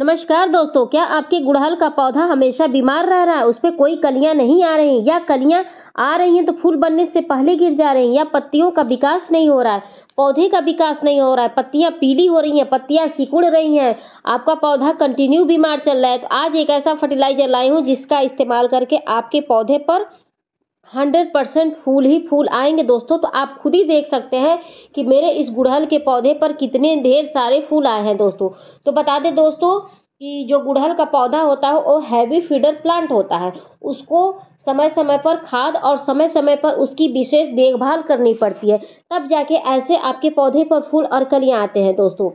नमस्कार दोस्तों क्या आपके गुड़हल का पौधा हमेशा बीमार रह रहा है उस पर कोई कलियां नहीं आ रही या कलियां आ रही हैं तो फूल बनने से पहले गिर जा रही हैं या पत्तियों का विकास नहीं हो रहा है पौधे का विकास नहीं हो रहा है पत्तियां पीली हो रही हैं पत्तियां सिकुड़ रही हैं आपका पौधा कंटिन्यू बीमार चल रहा है तो आज एक ऐसा फर्टिलाइजर लाई हूँ जिसका इस्तेमाल करके आपके पौधे पर हंड्रेड परसेंट फूल ही फूल आएंगे दोस्तों तो आप खुद ही देख सकते हैं कि मेरे इस गुड़हल के पौधे पर कितने ढेर सारे फूल आए हैं दोस्तों तो बता दें दोस्तों कि जो गुड़हल का पौधा होता है वो हैवी फीडर प्लांट होता है उसको समय समय पर खाद और समय समय पर उसकी विशेष देखभाल करनी पड़ती है तब जाके ऐसे आपके पौधे पर फूल और कलियाँ आते हैं दोस्तों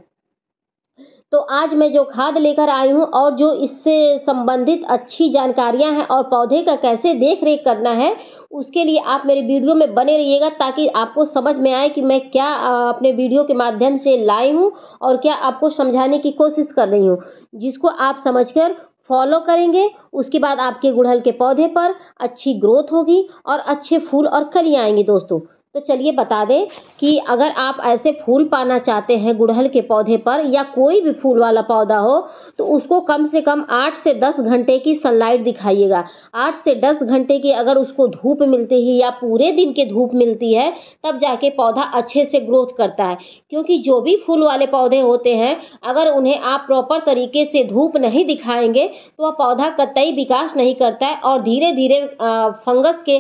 तो आज मैं जो खाद लेकर आई हूँ और जो इससे संबंधित अच्छी जानकारियाँ हैं और पौधे का कैसे देख रेख करना है उसके लिए आप मेरे वीडियो में बने रहिएगा ताकि आपको समझ में आए कि मैं क्या अपने वीडियो के माध्यम से लाई हूँ और क्या आपको समझाने की कोशिश कर रही हूँ जिसको आप समझकर फॉलो करेंगे उसके बाद आपके गुड़हल के पौधे पर अच्छी ग्रोथ होगी और अच्छे फूल और कलियाँ आएंगी दोस्तों तो चलिए बता दें कि अगर आप ऐसे फूल पाना चाहते हैं गुड़हल के पौधे पर या कोई भी फूल वाला पौधा हो तो उसको कम से कम आठ से दस घंटे की सनलाइट दिखाइएगा आठ से दस घंटे की अगर उसको धूप मिलती है या पूरे दिन की धूप मिलती है तब जाके पौधा अच्छे से ग्रोथ करता है क्योंकि जो भी फूल वाले पौधे होते हैं अगर उन्हें आप प्रॉपर तरीके से धूप नहीं दिखाएंगे तो वह पौधा कतई विकास नहीं करता है और धीरे धीरे फंगस के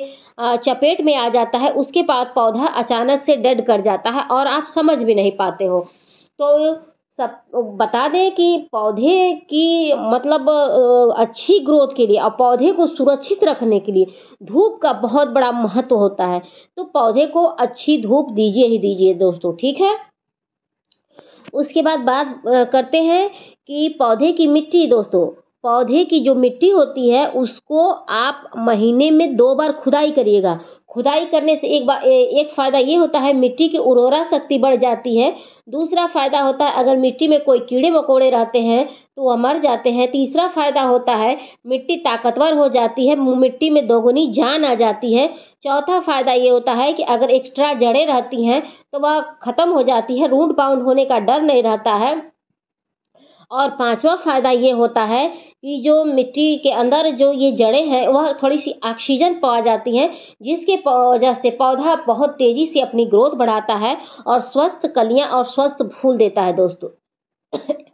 चपेट में आ जाता है उसके बाद पौधा पौधा अचानक से डेड कर जाता है और आप समझ भी नहीं पाते हो तो सब बता दें कि पौधे की मतलब अच्छी ग्रोथ के लिए और पौधे को सुरक्षित रखने के लिए धूप का बहुत बड़ा महत्व होता है तो पौधे को अच्छी धूप दीजिए ही दीजिए दोस्तों ठीक है उसके बाद बात करते हैं कि पौधे की मिट्टी दोस्तों पौधे की जो मिट्टी होती है उसको आप महीने में दो बार खुदाई करिएगा खुदाई करने से एक बार एक फ़ायदा ये होता है मिट्टी की उर्वरा शक्ति बढ़ जाती है दूसरा फ़ायदा होता है अगर मिट्टी में कोई कीड़े मकोड़े रहते हैं तो वह मर जाते हैं तीसरा फ़ायदा होता है मिट्टी ताकतवर हो जाती है मिट्टी में दोगुनी जान आ जाती है चौथा फ़ायदा ये होता है कि अगर एक्स्ट्रा जड़ें रहती हैं तो वह ख़त्म हो जाती है रूट बाउंड होने का डर नहीं रहता है और पांचवा फ़ायदा ये होता है कि जो मिट्टी के अंदर जो ये जड़ें हैं वह थोड़ी सी ऑक्सीजन पा जाती हैं जिसके वजह से पौधा बहुत तेज़ी से अपनी ग्रोथ बढ़ाता है और स्वस्थ कलियां और स्वस्थ फूल देता है दोस्तों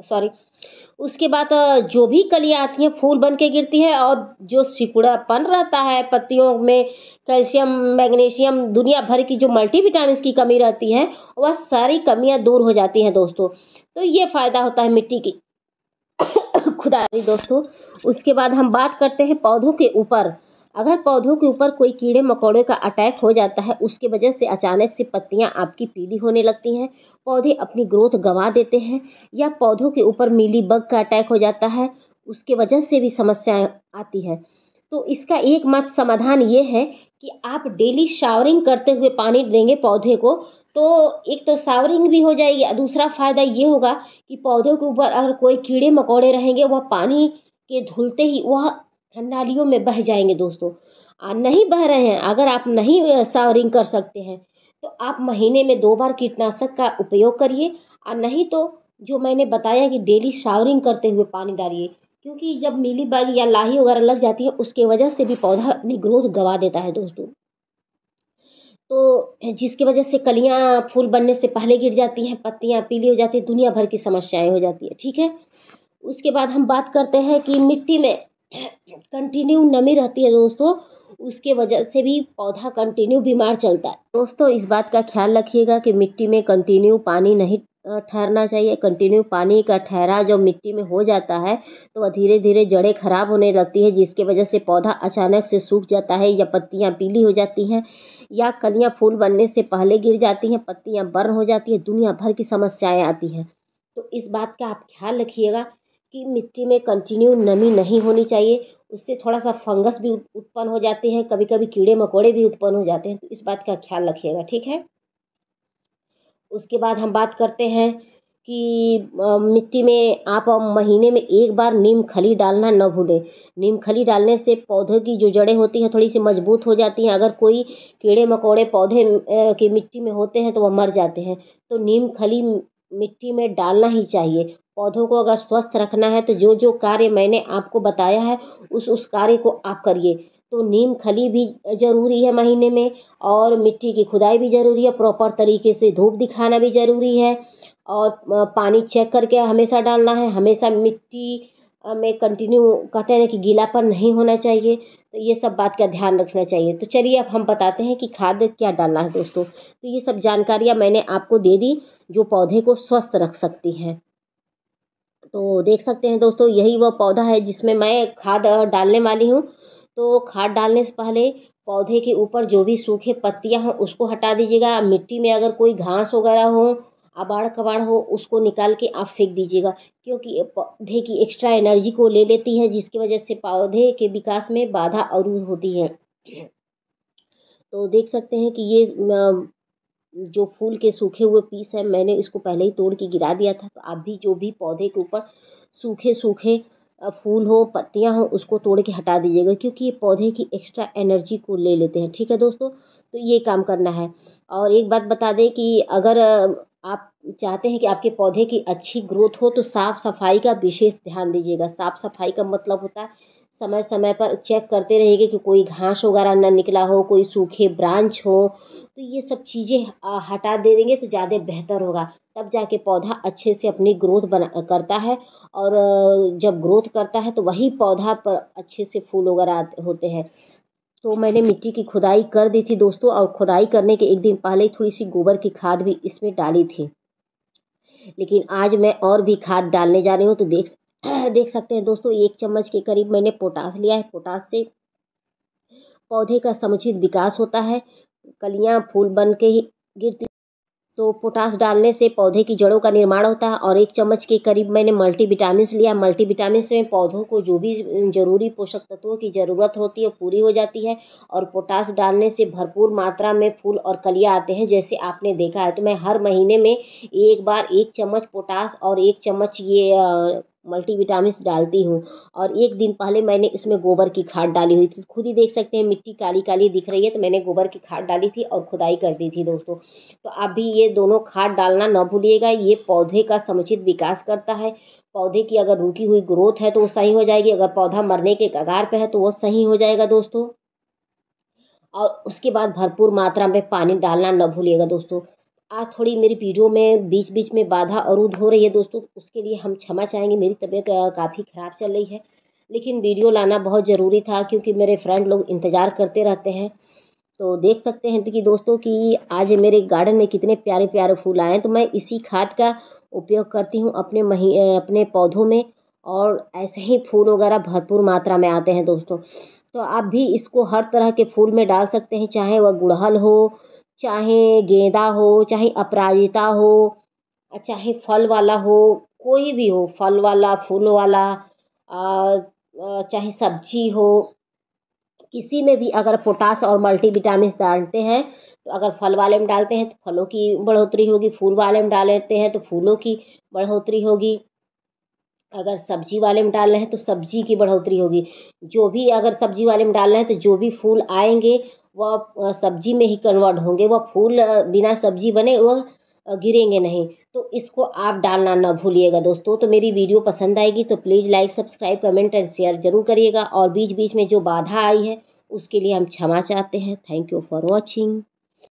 सॉरी उसके बाद जो भी कलियाँ आती हैं फूल बन के गिरती है और जो सिकुड़ापन रहता है पत्तियों में कैल्शियम मैग्नीशियम दुनिया भर की जो मल्टीविटामिन की कमी रहती है वह सारी कमियाँ दूर हो जाती हैं दोस्तों तो ये फ़ायदा होता है मिट्टी की खुदा दोस्तों उसके बाद हम बात करते हैं पौधों के ऊपर अगर पौधों के ऊपर कोई कीड़े मकोड़े का अटैक हो जाता है उसके वजह से अचानक से पत्तियां आपकी पीली होने लगती हैं पौधे अपनी ग्रोथ गंवा देते हैं या पौधों के ऊपर मिली बग का अटैक हो जाता है उसके वजह से भी समस्याएं आती है तो इसका एकमात्र समाधान ये है कि आप डेली शावरिंग करते हुए पानी देंगे पौधे को तो एक तो सावरिंग भी हो जाएगी और दूसरा फ़ायदा ये होगा कि पौधों के ऊपर अगर कोई कीड़े मकोड़े रहेंगे वह पानी के धुलते ही वह नालियों में बह जाएंगे दोस्तों और नहीं बह रहे हैं अगर आप नहीं सावरिंग कर सकते हैं तो आप महीने में दो बार कीटनाशक का उपयोग करिए और नहीं तो जो मैंने बताया कि डेली सावरिंग करते हुए पानी डालिए क्योंकि जब मिली बग या लाही वगैरह लग जाती है उसके वजह से भी पौधा अपनी ग्रोथ गवा देता है दोस्तों तो जिसकी वजह से कलियाँ फूल बनने से पहले गिर जाती हैं पत्तियाँ पीली हो जाती हैं दुनिया भर की समस्याएँ हो जाती है ठीक है उसके बाद हम बात करते हैं कि मिट्टी में कंटिन्यू नमी रहती है दोस्तों उसके वजह से भी पौधा कंटिन्यू बीमार चलता है दोस्तों इस बात का ख्याल रखिएगा कि मिट्टी में कंटिन्यू पानी नहीं ठहरना चाहिए कंटिन्यू पानी का ठहरा जब मिट्टी में हो जाता है तो वह धीरे धीरे जड़ें खराब होने लगती है जिसके वजह से पौधा अचानक से सूख जाता है या पत्तियाँ पीली हो जाती हैं या कलियाँ फूल बनने से पहले गिर जाती हैं पत्तियाँ बर्न हो जाती हैं दुनिया भर की समस्याएँ आती हैं तो इस बात का आप ख्याल रखिएगा कि मिट्टी में कंटिन्यू नमी नहीं होनी चाहिए उससे थोड़ा सा फंगस भी उत्पन्न हो जाते हैं कभी कभी कीड़े मकोड़े भी उत्पन्न हो जाते हैं तो इस बात का ख्याल रखिएगा ठीक है उसके बाद हम बात करते हैं कि मिट्टी में आप महीने में एक बार नीम खली डालना न भूलें नीम खली डालने से पौधों की जो जड़ें होती हैं थोड़ी सी मज़बूत हो जाती हैं अगर कोई कीड़े मकोड़े पौधे की मिट्टी में होते हैं तो वह मर जाते हैं तो नीम खली मिट्टी में डालना ही चाहिए पौधों को अगर स्वस्थ रखना है तो जो जो कार्य मैंने आपको बताया है उस उस कार्य को आप करिए तो नीम खली भी ज़रूरी है महीने में और मिट्टी की खुदाई भी ज़रूरी है प्रॉपर तरीके से धूप दिखाना भी ज़रूरी है और पानी चेक करके हमेशा डालना है हमेशा मिट्टी में कंटिन्यू कहते हैं ना कि गीलापन नहीं होना चाहिए तो ये सब बात का ध्यान रखना चाहिए तो चलिए अब हम बताते हैं कि खाद क्या डालना है दोस्तों तो ये सब जानकारियाँ मैंने आपको दे दी जो पौधे को स्वस्थ रख सकती हैं तो देख सकते हैं दोस्तों यही वह पौधा है जिसमें मैं खाद डालने वाली हूँ तो खाद डालने से पहले पौधे के ऊपर जो भी सूखे पत्तियाँ हों उसको हटा दीजिएगा मिट्टी में अगर कोई घास वगैरह हो अबाड़ कबाड़ हो उसको निकाल के आप फेंक दीजिएगा क्योंकि पौधे की एक्स्ट्रा एनर्जी को ले लेती है जिसकी वजह से पौधे के विकास में बाधा अरूर होती है तो देख सकते हैं कि ये जो फूल के सूखे हुए पीस है मैंने इसको पहले ही तोड़ के गिरा दिया था तो आप भी जो भी पौधे के ऊपर सूखे सूखे फूल हो पत्तियां हो उसको तोड़ के हटा दीजिएगा क्योंकि ये पौधे की एक्स्ट्रा एनर्जी को ले लेते हैं ठीक है दोस्तों तो ये काम करना है और एक बात बता दें कि अगर आप चाहते हैं कि आपके पौधे की अच्छी ग्रोथ हो तो साफ़ सफाई का विशेष ध्यान दीजिएगा साफ़ सफाई का मतलब होता है समय समय पर चेक करते रहिएगा कि कोई घास वगैरह ना निकला हो कोई सूखे ब्रांच हो तो ये सब चीज़ें हटा दे देंगे तो ज़्यादा बेहतर होगा तब जाके पौधा अच्छे से अपनी ग्रोथ बना करता है और जब ग्रोथ करता है तो वही पौधा पर अच्छे से फूल वगैरह आते होते हैं तो मैंने मिट्टी की खुदाई कर दी थी दोस्तों और खुदाई करने के एक दिन पहले थोड़ी सी गोबर की खाद भी इसमें डाली थी लेकिन आज मैं और भी खाद डालने जा रही हूँ तो देख देख सकते हैं दोस्तों एक चम्मच के करीब मैंने पोटास लिया है पोटास से पौधे का समुचित विकास होता है कलियाँ फूल बन के ही गिरती तो पोटास डालने से पौधे की जड़ों का निर्माण होता है और एक चम्मच के करीब मैंने मल्टी विटामिन लिया मल्टी विटामिन में पौधों को जो भी ज़रूरी पोषक तत्वों की ज़रूरत होती है पूरी हो जाती है और पोटास डालने से भरपूर मात्रा में फूल और कलियां आते हैं जैसे आपने देखा है तो मैं हर महीने में एक बार एक चम्मच पोटास और एक चम्मच ये मल्टीविटामिन्स डालती हूँ और एक दिन पहले मैंने इसमें गोबर की खाद डाली हुई थी खुद ही देख सकते हैं मिट्टी काली काली दिख रही है तो मैंने गोबर की खाद डाली थी और खुदाई कर दी थी दोस्तों तो आप भी ये दोनों खाद डालना ना भूलिएगा ये पौधे का समुचित विकास करता है पौधे की अगर रुकी हुई ग्रोथ है तो वो सही हो जाएगी अगर पौधा मरने के कगार पर है तो वो सही हो जाएगा दोस्तों और उसके बाद भरपूर मात्रा में पानी डालना न भूलिएगा दोस्तों आज थोड़ी मेरी वीडियो में बीच बीच में बाधा अरूद हो रही है दोस्तों उसके लिए हम क्षमा चाहेंगे मेरी तबीयत काफ़ी ख़राब चल रही है लेकिन वीडियो लाना बहुत ज़रूरी था क्योंकि मेरे फ्रेंड लोग इंतज़ार करते रहते हैं तो देख सकते हैं तो कि दोस्तों कि आज मेरे गार्डन में कितने प्यारे प्यारे फूल आए हैं तो मैं इसी खाद का उपयोग करती हूँ अपने मही अपने पौधों में और ऐसे ही फूल वगैरह भरपूर मात्रा में आते हैं दोस्तों तो आप भी इसको हर तरह के फूल में डाल सकते हैं चाहे वह गुड़हल हो चाहे गेंदा हो चाहे अपराजिता हो चाहे फल वाला हो कोई भी हो फल वाला फूल वाला चाहे सब्ज़ी हो किसी में भी अगर पोटास और विटामिन डालते हैं तो अगर फल वाले में डालते हैं तो फलों की बढ़ोतरी होगी फूल वाले में डालते हैं तो फूलों की बढ़ोतरी होगी अगर सब्ज़ी वाले में डाल रहे हैं तो सब्ज़ी की बढ़ोतरी होगी जो भी अगर सब्ज़ी वाले में डाल रहे हैं तो जो भी फूल आएंगे वह सब्ज़ी में ही कन्वर्ट होंगे वह फूल बिना सब्ज़ी बने वह गिरेंगे नहीं तो इसको आप डालना ना भूलिएगा दोस्तों तो मेरी वीडियो पसंद आएगी तो please like subscribe comment and share ज़रूर करिएगा और बीच बीच में जो बाधा आई है उसके लिए हम क्षमा चाहते हैं थैंक यू फॉर वॉचिंग